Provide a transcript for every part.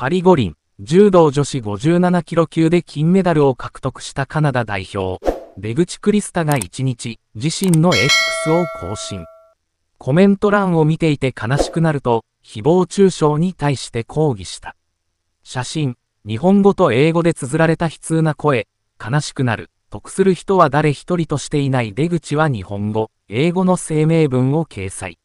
パリ五輪、柔道女子57キロ級で金メダルを獲得したカナダ代表、出口クリスタが1日、自身の X を更新。コメント欄を見ていて悲しくなると、誹謗中傷に対して抗議した。写真、日本語と英語で綴られた悲痛な声、悲しくなる、得する人は誰一人としていない出口は日本語、英語の声明文を掲載。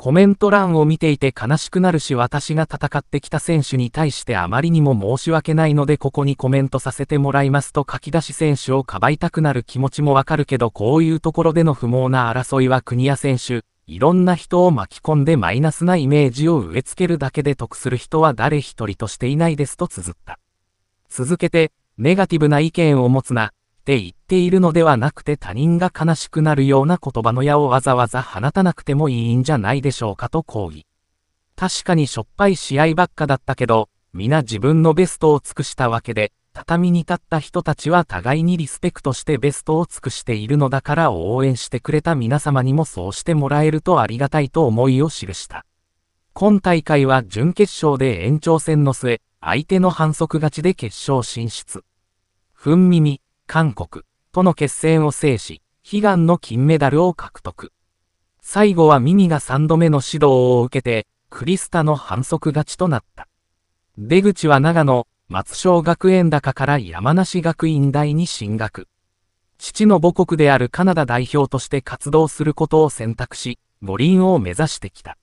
コメント欄を見ていて悲しくなるし私が戦ってきた選手に対してあまりにも申し訳ないのでここにコメントさせてもらいますと書き出し選手をかばいたくなる気持ちもわかるけどこういうところでの不毛な争いは国や選手、いろんな人を巻き込んでマイナスなイメージを植え付けるだけで得する人は誰一人としていないですと綴った。続けて、ネガティブな意見を持つな、って言っているのではなくて他人が悲しくなるような言葉の矢をわざわざ放たなくてもいいんじゃないでしょうかと抗議。確かにしょっぱい試合ばっかだったけど、皆自分のベストを尽くしたわけで、畳に立った人たちは互いにリスペクトしてベストを尽くしているのだから応援してくれた皆様にもそうしてもらえるとありがたいと思いを記した。今大会は準決勝で延長戦の末、相手の反則勝ちで決勝進出。ふんみみ、韓国との決戦を制し、悲願の金メダルを獲得。最後はミミが3度目の指導を受けて、クリスタの反則勝ちとなった。出口は長野、松商学園高から山梨学院大に進学。父の母国であるカナダ代表として活動することを選択し、五輪を目指してきた。